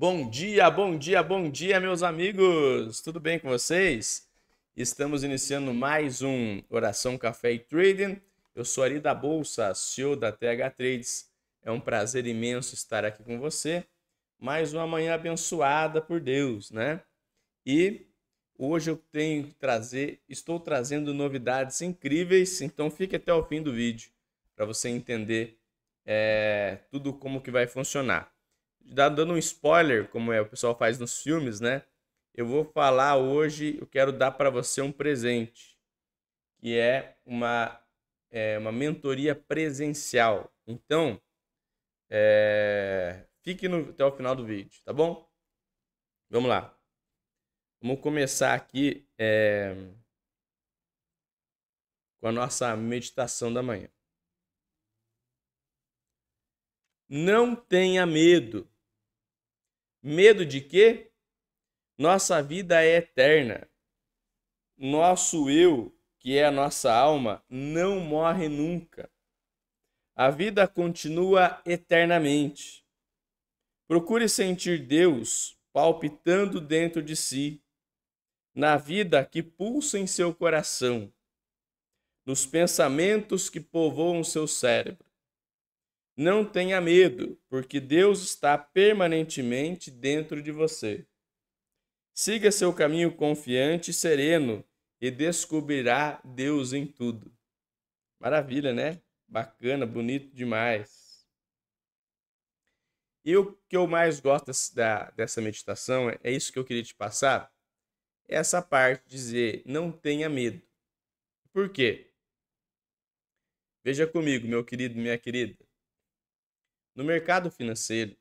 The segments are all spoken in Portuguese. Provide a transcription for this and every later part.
Bom dia, bom dia, bom dia, meus amigos! Tudo bem com vocês? Estamos iniciando mais um Oração Café e Trading. Eu sou Ari da Bolsa, CEO da TH Trades. É um prazer imenso estar aqui com você. Mais uma manhã abençoada por Deus, né? E hoje eu tenho que trazer, estou trazendo novidades incríveis, então fique até o fim do vídeo para você entender é, tudo como que vai funcionar dando um spoiler, como é, o pessoal faz nos filmes, né? Eu vou falar hoje, eu quero dar para você um presente, que é uma, é, uma mentoria presencial. Então, é, fique no, até o final do vídeo, tá bom? Vamos lá. Vamos começar aqui é, com a nossa meditação da manhã. Não tenha medo. Medo de quê? Nossa vida é eterna. Nosso eu, que é a nossa alma, não morre nunca. A vida continua eternamente. Procure sentir Deus palpitando dentro de si, na vida que pulsa em seu coração, nos pensamentos que povoam seu cérebro não tenha medo, porque Deus está permanentemente dentro de você. Siga seu caminho confiante e sereno e descobrirá Deus em tudo. Maravilha, né? Bacana, bonito demais. E o que eu mais gosto da, dessa meditação, é, é isso que eu queria te passar, é essa parte de dizer não tenha medo. Por quê? Veja comigo, meu querido, minha querida. No mercado financeiro,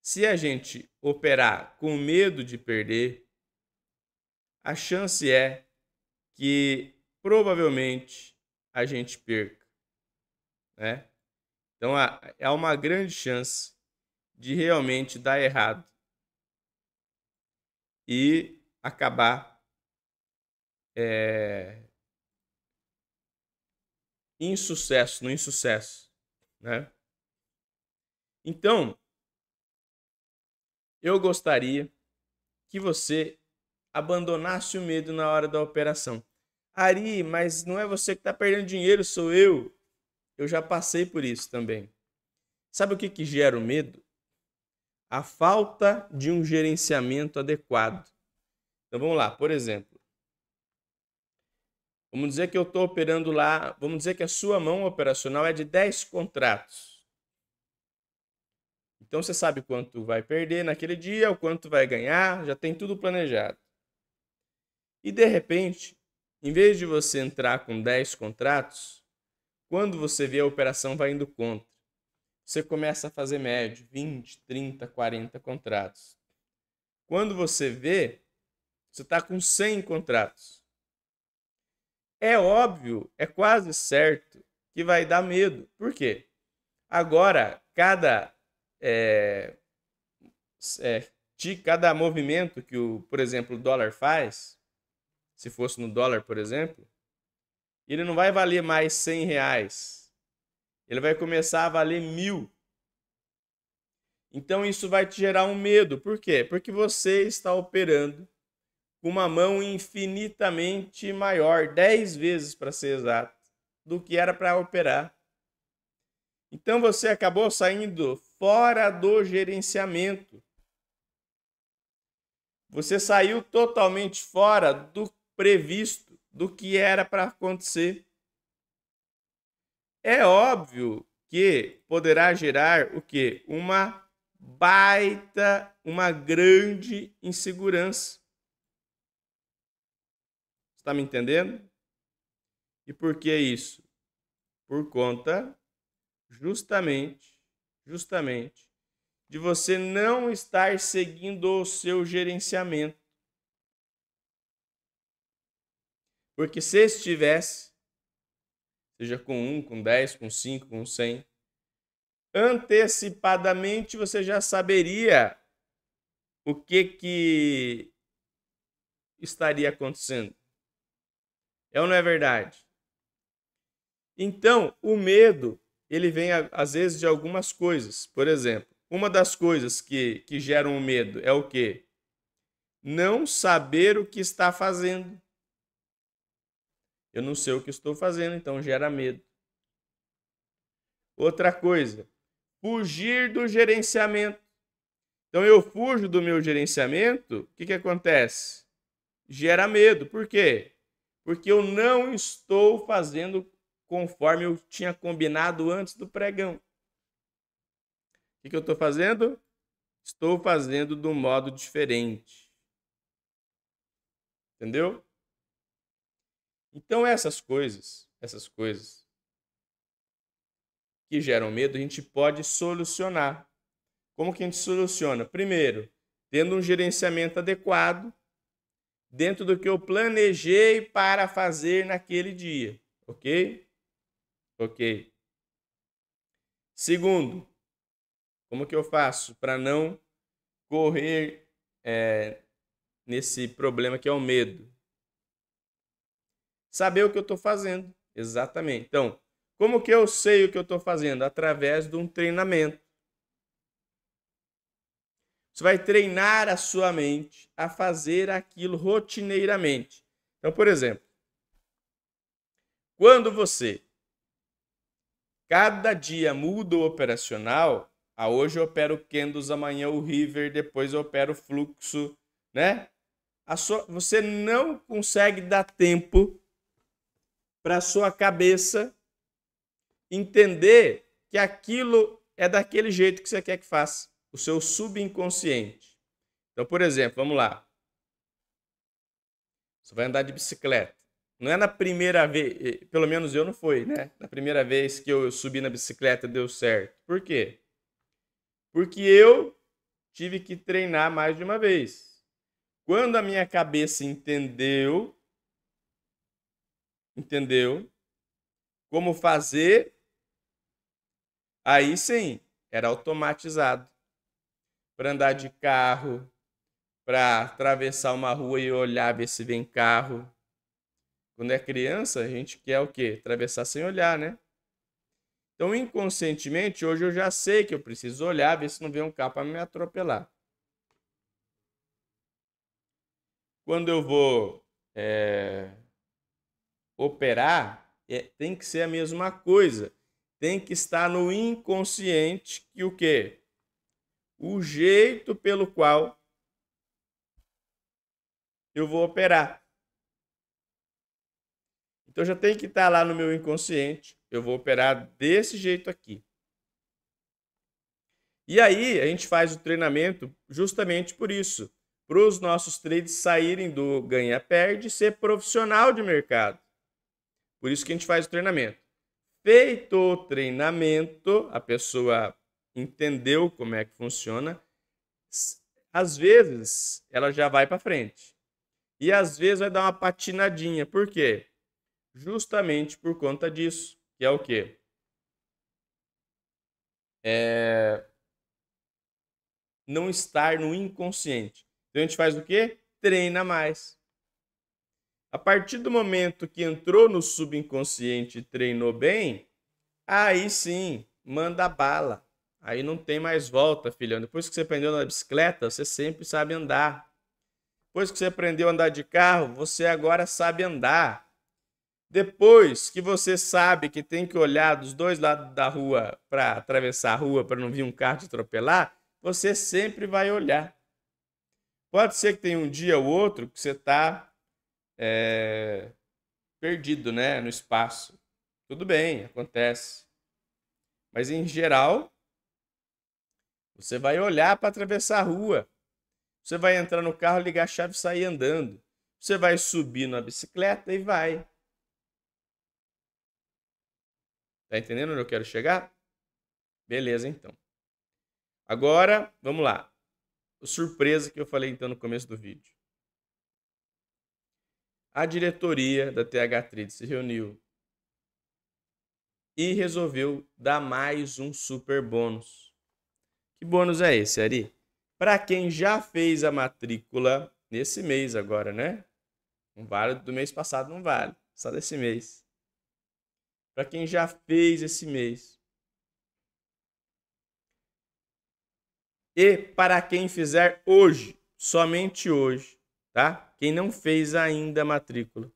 se a gente operar com medo de perder, a chance é que provavelmente a gente perca, né? Então há uma grande chance de realmente dar errado e acabar é, insucesso, no insucesso, né? Então, eu gostaria que você abandonasse o medo na hora da operação. Ari, mas não é você que está perdendo dinheiro, sou eu. Eu já passei por isso também. Sabe o que, que gera o medo? A falta de um gerenciamento adequado. Então vamos lá, por exemplo. Vamos dizer que eu estou operando lá, vamos dizer que a sua mão operacional é de 10 contratos. Então você sabe quanto vai perder naquele dia, o quanto vai ganhar, já tem tudo planejado. E de repente, em vez de você entrar com 10 contratos, quando você vê a operação vai indo contra, você começa a fazer médio, 20, 30, 40 contratos. Quando você vê, você está com 100 contratos. É óbvio, é quase certo que vai dar medo. Por quê? Agora, cada é, é, de cada movimento que o, por exemplo, o dólar faz, se fosse no dólar, por exemplo, ele não vai valer mais 100 reais. Ele vai começar a valer mil. Então isso vai te gerar um medo. Por quê? Porque você está operando com uma mão infinitamente maior, 10 vezes para ser exato, do que era para operar. Então você acabou saindo fora do gerenciamento. Você saiu totalmente fora do previsto, do que era para acontecer. É óbvio que poderá gerar o que? Uma baita, uma grande insegurança. Está me entendendo? E por que isso? Por conta justamente justamente de você não estar seguindo o seu gerenciamento. Porque se estivesse, seja com um, com 10, com 5, com 100, antecipadamente você já saberia o que que estaria acontecendo. É ou não é verdade? Então, o medo ele vem às vezes de algumas coisas. Por exemplo, uma das coisas que, que geram o medo é o quê? Não saber o que está fazendo. Eu não sei o que estou fazendo, então gera medo. Outra coisa, fugir do gerenciamento. Então eu fujo do meu gerenciamento, o que, que acontece? Gera medo. Por quê? Porque eu não estou fazendo conforme eu tinha combinado antes do pregão. O que eu estou fazendo? Estou fazendo de um modo diferente. Entendeu? Então essas coisas, essas coisas que geram medo, a gente pode solucionar. Como que a gente soluciona? Primeiro, tendo um gerenciamento adequado dentro do que eu planejei para fazer naquele dia, ok? Ok. Segundo, como que eu faço para não correr é, nesse problema que é o medo? Saber o que eu estou fazendo. Exatamente. Então, como que eu sei o que eu estou fazendo? Através de um treinamento. Você vai treinar a sua mente a fazer aquilo rotineiramente. Então, por exemplo, quando você Cada dia muda o operacional. Ah, hoje eu opero o Kendos, amanhã o River, depois eu opero o fluxo, né? Sua, você não consegue dar tempo para sua cabeça entender que aquilo é daquele jeito que você quer que faça, o seu subconsciente. Então, por exemplo, vamos lá. Você vai andar de bicicleta. Não é na primeira vez, eh, pelo menos eu não fui, né? Na primeira vez que eu subi na bicicleta deu certo. Por quê? Porque eu tive que treinar mais de uma vez. Quando a minha cabeça entendeu, entendeu como fazer, aí sim, era automatizado. Para andar de carro, para atravessar uma rua e olhar ver se vem carro, quando é criança, a gente quer o quê? Atravessar sem olhar, né? Então, inconscientemente, hoje eu já sei que eu preciso olhar, ver se não vem um carro para me atropelar. Quando eu vou é, operar, é, tem que ser a mesma coisa. Tem que estar no inconsciente que o quê? O jeito pelo qual eu vou operar. Então já tem que estar lá no meu inconsciente. Eu vou operar desse jeito aqui. E aí a gente faz o treinamento justamente por isso, para os nossos trades saírem do ganha-perde e ser profissional de mercado. Por isso que a gente faz o treinamento. Feito o treinamento, a pessoa entendeu como é que funciona, às vezes ela já vai para frente. E às vezes vai dar uma patinadinha. Por quê? justamente por conta disso, que é o quê? É... Não estar no inconsciente. Então a gente faz o quê? Treina mais. A partir do momento que entrou no subconsciente e treinou bem, aí sim, manda bala. Aí não tem mais volta, filhão. Depois que você aprendeu na bicicleta, você sempre sabe andar. Depois que você aprendeu a andar de carro, você agora sabe andar. Depois que você sabe que tem que olhar dos dois lados da rua para atravessar a rua para não vir um carro te atropelar, você sempre vai olhar. Pode ser que tenha um dia ou outro que você está é, eh, perdido né, no espaço. Tudo bem, acontece. Mas em geral, você vai olhar para atravessar a rua. Você vai entrar no carro, ligar a chave e sair andando. Você vai subir na bicicleta e vai. Tá entendendo onde eu quero chegar? Beleza, então. Agora, vamos lá. A surpresa que eu falei então no começo do vídeo. A diretoria da TH Trade se reuniu e resolveu dar mais um super bônus. Que bônus é esse, Ari? Para quem já fez a matrícula nesse mês agora, né? Não vale do mês passado, não vale. Só desse mês para quem já fez esse mês. E para quem fizer hoje, somente hoje, tá? Quem não fez ainda a matrícula.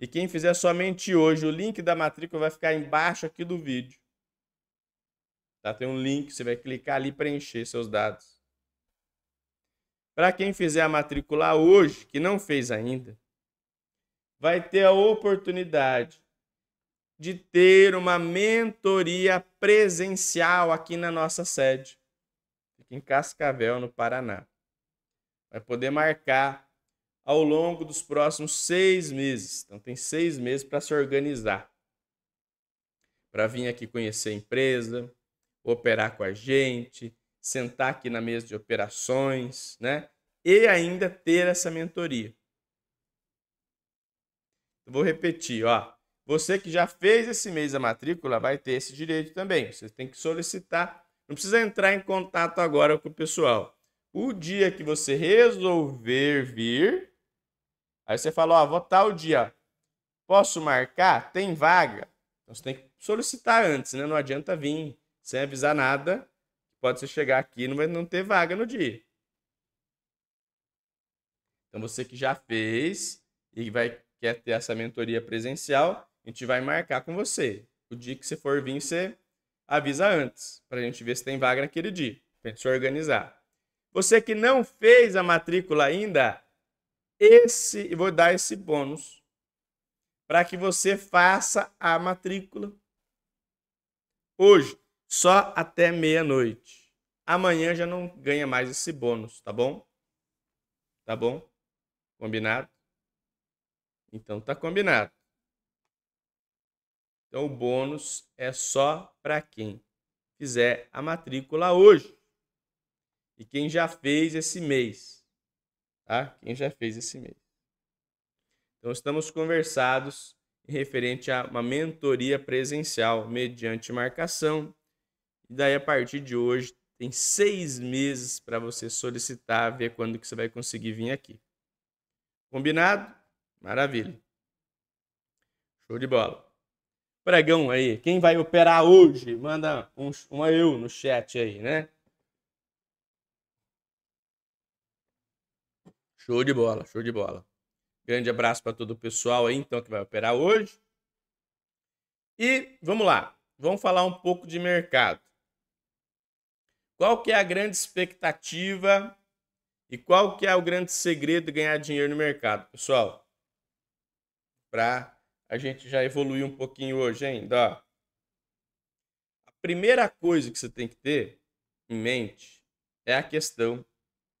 E quem fizer somente hoje, o link da matrícula vai ficar embaixo aqui do vídeo. Tá? Tem um link, você vai clicar ali e preencher seus dados. Para quem fizer a matrícula hoje, que não fez ainda, vai ter a oportunidade de ter uma mentoria presencial aqui na nossa sede. Fica em Cascavel, no Paraná. Vai poder marcar ao longo dos próximos seis meses. Então, tem seis meses para se organizar. Para vir aqui conhecer a empresa, operar com a gente, sentar aqui na mesa de operações, né? E ainda ter essa mentoria. vou repetir, ó. Você que já fez esse mês a matrícula vai ter esse direito também. Você tem que solicitar. Não precisa entrar em contato agora com o pessoal. O dia que você resolver vir, aí você fala: Ó, vou o dia. Posso marcar? Tem vaga? Então você tem que solicitar antes, né? Não adianta vir sem avisar nada. Pode você chegar aqui e não vai não ter vaga no dia. Então você que já fez e vai quer ter essa mentoria presencial, a gente vai marcar com você. O dia que você for vir, você avisa antes, para a gente ver se tem vaga naquele dia, para a gente se organizar. Você que não fez a matrícula ainda, esse, vou dar esse bônus para que você faça a matrícula hoje, só até meia-noite. Amanhã já não ganha mais esse bônus, tá bom? Tá bom? Combinado? Então tá combinado. Então o bônus é só para quem fizer a matrícula hoje. E quem já fez esse mês. Tá? Quem já fez esse mês. Então estamos conversados em referente a uma mentoria presencial mediante marcação. E daí a partir de hoje tem seis meses para você solicitar, ver quando que você vai conseguir vir aqui. Combinado? Maravilha. Show de bola pregão aí. Quem vai operar hoje? Manda um, uma eu no chat aí, né? Show de bola, show de bola. Grande abraço para todo o pessoal aí, então, que vai operar hoje. E vamos lá, vamos falar um pouco de mercado. Qual que é a grande expectativa e qual que é o grande segredo de ganhar dinheiro no mercado, pessoal? Para a gente já evoluiu um pouquinho hoje ainda. A primeira coisa que você tem que ter em mente é a questão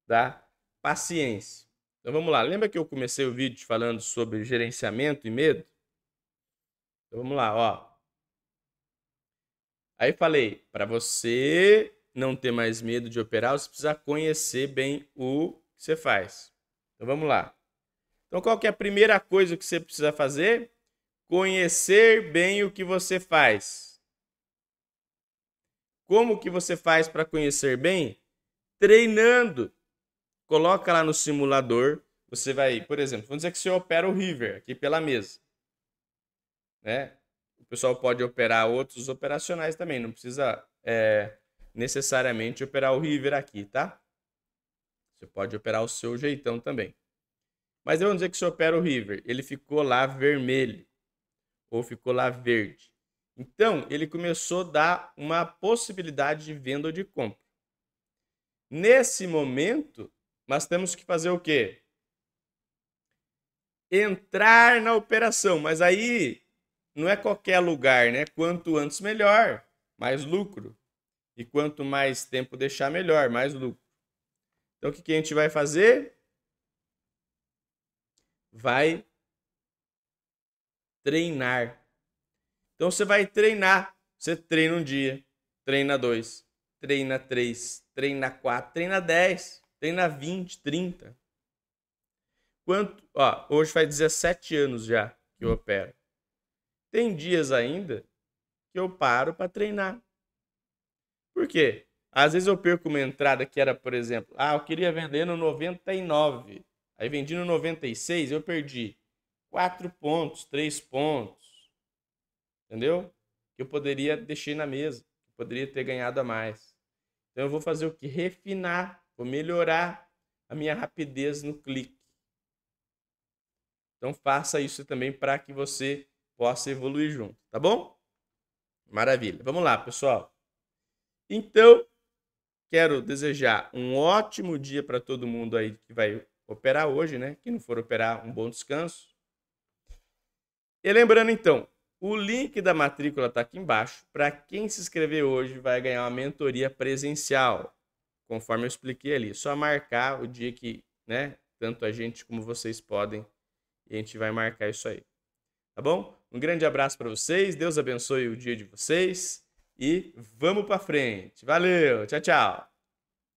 da paciência. Então vamos lá. Lembra que eu comecei o vídeo falando sobre gerenciamento e medo? Então vamos lá, ó. Aí falei, para você não ter mais medo de operar, você precisa conhecer bem o que você faz. Então vamos lá. Então qual que é a primeira coisa que você precisa fazer? Conhecer bem o que você faz. Como que você faz para conhecer bem? Treinando. Coloca lá no simulador. Você vai, por exemplo, vamos dizer que você opera o River aqui pela mesa. Né? O pessoal pode operar outros operacionais também. Não precisa é, necessariamente operar o River aqui, tá? Você pode operar o seu jeitão também. Mas vamos dizer que você opera o River. Ele ficou lá vermelho ou ficou lá verde. Então, ele começou a dar uma possibilidade de venda ou de compra. Nesse momento, nós temos que fazer o quê? Entrar na operação. Mas aí não é qualquer lugar, né? Quanto antes, melhor. Mais lucro. E quanto mais tempo deixar, melhor. Mais lucro. Então, o que, que a gente vai fazer? Vai treinar. Então você vai treinar. Você treina um dia, treina dois, treina três, treina quatro, treina dez, treina vinte, trinta. Quanto, ó, hoje faz 17 anos já que eu opero. Tem dias ainda que eu paro para treinar. Por quê? Às vezes eu perco uma entrada que era, por exemplo, ah, eu queria vender no 99. Aí vendi no 96, eu perdi quatro pontos, três pontos. Entendeu? Que eu poderia deixei na mesa, que poderia ter ganhado a mais. Então eu vou fazer o que? Refinar, vou melhorar a minha rapidez no clique. Então faça isso também para que você possa evoluir junto, tá bom? Maravilha. Vamos lá, pessoal. Então, quero desejar um ótimo dia para todo mundo aí que vai operar hoje, né? Que não for operar, um bom descanso. E lembrando então, o link da matrícula está aqui embaixo. Para quem se inscrever hoje, vai ganhar uma mentoria presencial, conforme eu expliquei ali. Só marcar o dia que, né? Tanto a gente como vocês podem. E a gente vai marcar isso aí. Tá bom? Um grande abraço para vocês. Deus abençoe o dia de vocês. E vamos para frente. Valeu. Tchau, tchau.